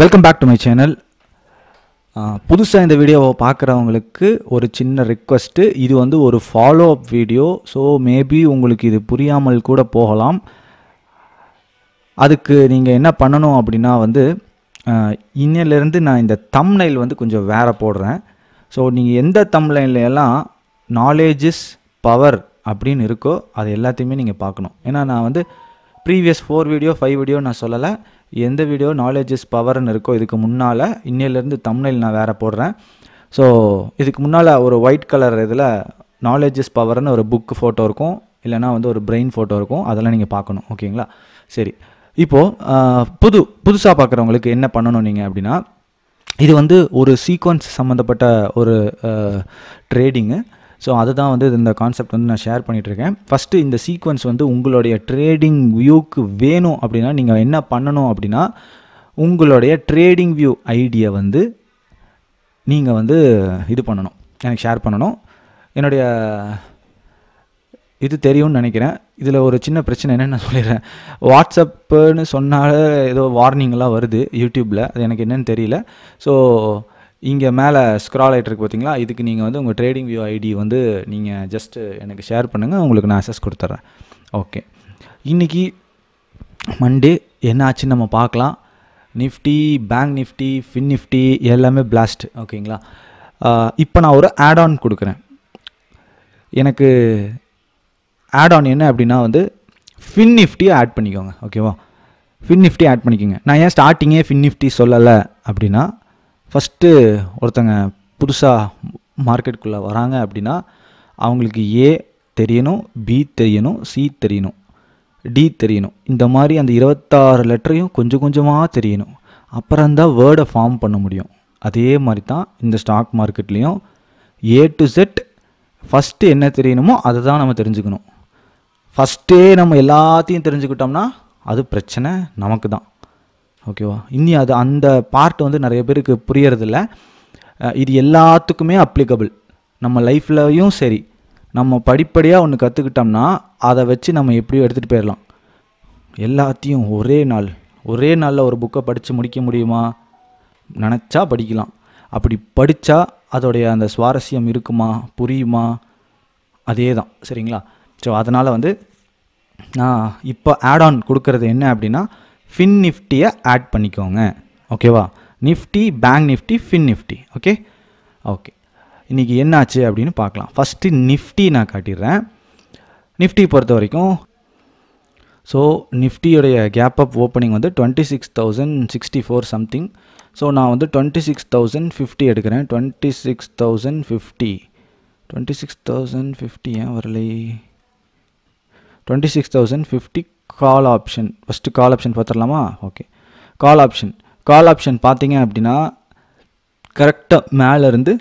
welcome back to my channel புதுசாக இந்த வீடியோவை பார்க்குறவங்களுக்கு ஒரு சின்ன ரிக்வெஸ்ட்டு இது வந்து ஒரு follow up video so maybe உங்களுக்கு இது புரியாமல் கூட போகலாம் அதுக்கு நீங்கள் என்ன பண்ணணும் அப்படின்னா வந்து இன்னிலேருந்து நான் இந்த நைல் வந்து கொஞ்சம் வேறு போடுறேன் ஸோ நீங்கள் எந்த தம்லைன்லையெல்லாம் நாலேஜ் பவர் அப்படின்னு இருக்கோ அது எல்லாத்தையுமே நீங்கள் பார்க்கணும் ஏன்னா நான் வந்து previous four video five video நான் சொல்லலை எந்த வீடியோ நாலேஜ் இஸ் பவர்னு இருக்கோ இதுக்கு முன்னால் இன்னிலேருந்து தமிழில் நான் வேறு போடுறேன் ஸோ இதுக்கு முன்னால் ஒரு ஒயிட் கலர் இதில் நாலேஜ் இஸ் பவர்னு ஒரு புக்கு ஃபோட்டோ இருக்கும் இல்லைனா வந்து ஒரு பிரெயின் ஃபோட்டோ இருக்கும் அதெல்லாம் நீங்கள் பார்க்கணும் ஓகேங்களா சரி இப்போது புது புதுசாக பார்க்குறவங்களுக்கு என்ன பண்ணணும் நீங்கள் அப்படின்னா இது வந்து ஒரு சீக்வன்ஸ் சம்மந்தப்பட்ட ஒரு ட்ரேடிங்கு ஸோ அதை தான் வந்து இந்த கான்செப்ட் வந்து நான் ஷேர் பண்ணிகிட்ருக்கேன் ஃபஸ்ட்டு இந்த சீக்வன்ஸ் வந்து உங்களுடைய ட்ரேடிங் வியூக்கு வேணும் அப்படின்னா நீங்கள் என்ன பண்ணணும் அப்படின்னா உங்களுடைய ட்ரேடிங் வியூ ஐடியை வந்து நீங்கள் வந்து இது பண்ணணும் எனக்கு ஷேர் பண்ணணும் என்னுடைய இது தெரியும்னு நினைக்கிறேன் இதில் ஒரு சின்ன பிரச்சனை என்னென்னு நான் சொல்லிடுறேன் வாட்ஸ்அப்புன்னு சொன்னால் ஏதோ வார்னிங்லாம் வருது யூடியூப்பில் அது எனக்கு என்னென்னு தெரியல ஸோ இங்கே மேலே ஸ்க்ரால் ஆகிட்டு இருக்கு பார்த்தீங்களா இதுக்கு நீங்கள் வந்து உங்கள் ட்ரேடிங் வியூ ஐடி வந்து நீங்கள் ஜஸ்ட்டு எனக்கு ஷேர் பண்ணுங்கள் உங்களுக்கு நான் அசஸ் கொடுத்துட்றேன் ஓகே இன்றைக்கி மண்டே என்ன ஆச்சுன்னு நம்ம பார்க்கலாம் Nifty bank Nifty fin Nifty எல்லாமே பிளாஸ்ட் ஓகேங்களா இப்போ நான் ஒரு ஆட் ஆன் கொடுக்குறேன் எனக்கு ஆட் ஆன் என்ன அப்படின்னா வந்து ஃபின் நிஃப்டியை ஆட் பண்ணிக்கோங்க ஓகேவா ஃபின் நிஃப்டி ஆட் பண்ணிக்கோங்க நான் ஏன் ஸ்டார்டிங்கே ஃபின் நிஃப்டி சொல்லலை அப்படின்னா ஃபஸ்ட்டு ஒருத்தங்க புதுசாக மார்க்கெட்டுக்குள்ளே வராங்க அப்படின்னா அவங்களுக்கு ஏ தெரியணும் பி தெரியணும் சி தெரியணும் டி தெரியணும் இந்த மாதிரி அந்த இருபத்தாறு லெட்டரையும் கொஞ்சம் கொஞ்சமாக தெரியணும் அப்புறம் தான் வேர்டை ஃபார்ம் பண்ண முடியும் அதே மாதிரி தான் இந்த ஸ்டாக் மார்க்கெட்லேயும் ஏ டு செட் ஃபஸ்ட்டு என்ன தெரியணுமோ அதை தான் நம்ம தெரிஞ்சுக்கணும் ஃபஸ்ட்டே நம்ம எல்லாத்தையும் தெரிஞ்சுக்கிட்டோம்னா அது பிரச்சனை நமக்கு தான் ஓகேவா இனி அது அந்த பார்ட் வந்து நிறைய பேருக்கு புரியறதில்ல இது எல்லாத்துக்குமே அப்ளிகபிள் நம்ம லைஃப்லையும் சரி நம்ம படிப்படியாக ஒன்று கற்றுக்கிட்டோம்னா அதை வச்சு நம்ம எப்படியும் எடுத்துகிட்டு போயிடலாம் எல்லாத்தையும் ஒரே நாள் ஒரே நாளில் ஒரு புக்கை படித்து முடிக்க முடியுமா நினச்சா படிக்கலாம் அப்படி படித்தா அதோடைய அந்த சுவாரஸ்யம் இருக்குமா புரியுமா அதே தான் சரிங்களா ஸோ அதனால் வந்து நான் இப்போ ஆட் ஆன் கொடுக்கறது என்ன அப்படின்னா ஃபின் நிஃப்டியை ஆட் பண்ணிக்கோங்க ஓகேவா Nifty bank Nifty fin Nifty okay okay இன்றைக்கி என்னாச்சு அப்படின்னு பார்க்கலாம் ஃபஸ்ட்டு நிஃப்டி நான் காட்டிடுறேன் நிஃப்டி பொறுத்த வரைக்கும் ஸோ நிஃப்டியுடைய கேப் அப் ஓப்பனிங் வந்து twenty six thousand sixty four something so நான் வந்து டுவெண்ட்டி சிக்ஸ் தௌசண்ட் ஃபிஃப்டி எடுக்கிறேன் twenty six thousand fifty twenty six thousand fifty ஏன் வரலை twenty six thousand fifty call option first call option பார்த்துடலாமா okay call option call option பார்த்தீங்க அப்படின்னா கரெக்டாக மேலேருந்து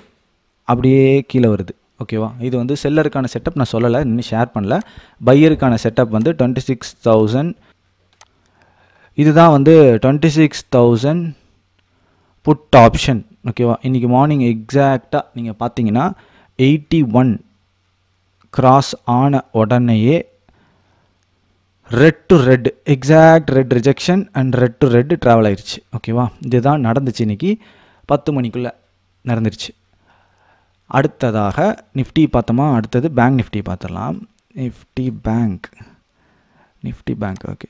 அப்படியே கீழே வருது ஓகேவா இது வந்து செல்லருக்கான செட்டப் நான் சொல்லலை இன்னும் ஷேர் பண்ணல பையருக்கான செட்டப் வந்து டுவெண்ட்டி சிக்ஸ் தௌசண்ட் இதுதான் வந்து twenty six thousand put option ஓகேவா இன்றைக்கி மார்னிங் எக்ஸாக்டாக நீங்கள் பார்த்தீங்கன்னா எயிட்டி ஒன் கிராஸ் ஆன உடனேயே red to red exact red rejection and red to red travel ஆயிடுச்சு ஓகேவா இதுதான் நடந்துச்சு இன்றைக்கி பத்து மணிக்குள்ளே நடந்துருச்சு அடுத்ததாக நிஃப்டி பார்த்தோமா அடுத்தது பேங்க் நிஃப்டி பார்த்துடலாம் Nifty bank Nifty bank okay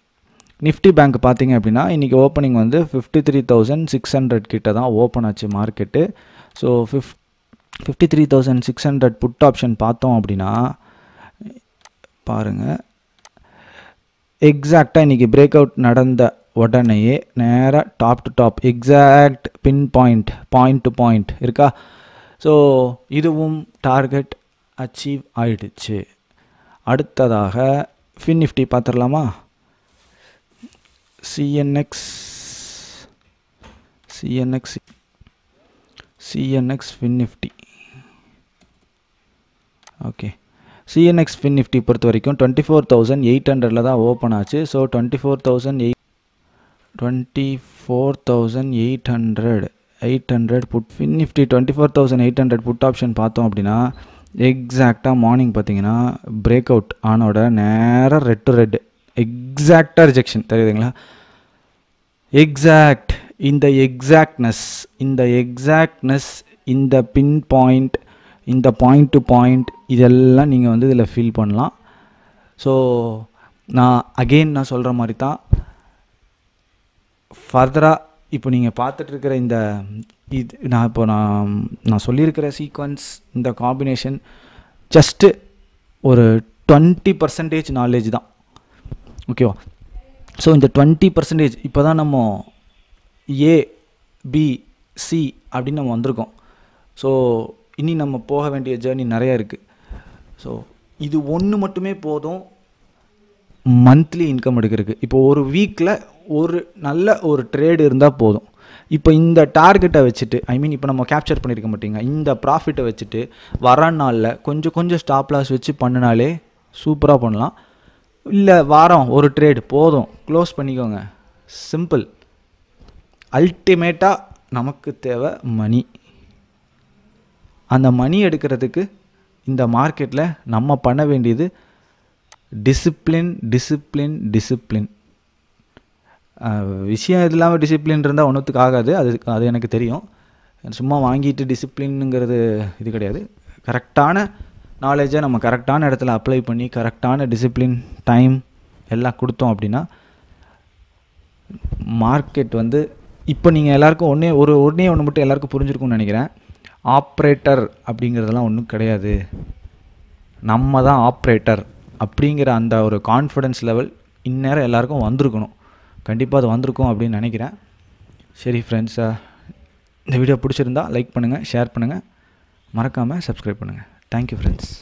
Nifty bank பார்த்தீங்க அப்படின்னா இன்றைக்கி ஓப்பனிங் வந்து fifty three thousand six hundred கிட்ட தான் ஓப்பன் ஆச்சு market so fif fifty three thousand six hundred put option பார்த்தோம் அப்படின்னா பாருங்கள் எக்ஸாக்டாக இன்றைக்கி பிரேக் அவுட் நடந்த உடனேயே நேராக top to top exact pinpoint point to point இருக்கா ஸோ இதுவும் டார்கெட் அச்சீவ் ஆயிடுச்சு அடுத்ததாக ஃபின் நிஃப்டி பார்த்துடலாமா CNX CNX CNX fin Nifty okay CNX fin Nifty பொறுத்த வரைக்கும் டுவெண்ட்டி ஃபோர் தௌசண்ட் எயிட் ஹண்ட்ரடில் தான் ஓப்பன் ஆச்சு so twenty four thousand eight twenty four thousand eight hundred eight hundred put fin Nifty twenty four thousand eight hundred put option பார்த்தோம் அப்படின்னா எக்ஸாக்டாக morning பார்த்தீங்கன்னா break out ஆனோட நேராக ரெட் டு ரெட் எக்ஸாக்டாக ரிஜெக்ஷன் தெரியுதுங்களா எக்ஸாக்ட் இந்த எக்ஸாக்ட்னஸ் இந்த எக்ஸாக்ட்னஸ் இந்த பின் பாயிண்ட் இந்த பாயிண்ட் டு பாயிண்ட் இதெல்லாம் நீங்கள் வந்து இதில் ஃபீல் பண்ணலாம் ஸோ நான் அகெயின் நான் சொல்கிற மாதிரி தான் ஃபர்தராக இப்போ நீங்கள் பார்த்துட்ருக்கிற இந்த இது நான் இப்போ நான் நான் சொல்லியிருக்கிற சீக்வன்ஸ் இந்த காம்பினேஷன் ஜஸ்ட்டு ஒரு டுவெண்ட்டி பர்சன்டேஜ் நாலேஜ் தான் ஓகேவா ஸோ இந்த டுவெண்ட்டி பர்சன்டேஜ் இப்போ தான் நம்ம ஏ பி சி அப்படின்னு நம்ம வந்திருக்கோம் ஸோ இனி நம்ம போக வேண்டிய ஜேர்னி நிறையா இருக்குது ஸோ இது ஒன்று மட்டுமே போதும் மந்த்லி இன்கம் எடுக்கிறதுக்கு இப்போ ஒரு வீக்கில் ஒரு நல்ல ஒரு ட்ரேடு இருந்தால் போதும் இப்போ இந்த டார்கெட்டை வச்சுட்டு ஐ மீன் இப்போ நம்ம கேப்சர் பண்ணியிருக்க மாட்டீங்க இந்த ப்ராஃபிட்டை வச்சுட்டு வர நாளில் கொஞ்சம் கொஞ்சம் ஸ்டாப் லாஸ் வச்சு பண்ணினாலே சூப்பராக பண்ணலாம் இல்லை வாரம் ஒரு ட்ரேடு போதும் க்ளோஸ் பண்ணிக்கோங்க சிம்பிள் அல்டிமேட்டாக நமக்கு தேவை மணி அந்த மணி எடுக்கிறதுக்கு இந்த மார்க்கெட்டில் நம்ம பண்ண வேண்டியது டிசிப்ளின் டிசிப்ளின் டிசிப்ளின் விஷயம் இது இல்லாமல் டிசிப்ளின் இருந்தால் ஒன்றுத்துக்கு ஆகாது அது அது எனக்கு தெரியும் சும்மா வாங்கிட்டு டிசிப்ளின்ங்கிறது இது கிடையாது கரெக்டான நாலேஜை நம்ம கரெக்டான இடத்துல அப்ளை பண்ணி கரெக்டான டிசிப்ளின் டைம் எல்லாம் கொடுத்தோம் அப்படின்னா மார்க்கெட் வந்து இப்போ நீங்கள் எல்லாேருக்கும் ஒன்றே ஒரு ஒன்றே ஒன்று மட்டும் எல்லாேருக்கும் புரிஞ்சிருக்கும்னு நினைக்கிறேன் ஆப்ரேட்டர் அப்படிங்கிறதெல்லாம் ஒன்றும் கிடையாது நம்ம தான் ஆப்ரேட்டர் அப்படிங்கிற அந்த ஒரு கான்ஃபிடென்ஸ் லெவல் இந்நேரம் எல்லாருக்கும் வந்திருக்கணும் கண்டிப்பாக அது வந்திருக்கும் அப்படின்னு நினைக்கிறேன் சரி ஃப்ரெண்ட்ஸாக இந்த வீடியோ பிடிச்சிருந்தா லைக் பண்ணுங்கள் ஷேர் பண்ணுங்கள் மறக்காமல் சப்ஸ்கிரைப் பண்ணுங்கள் தேங்க்யூ ஃப்ரெண்ட்ஸ்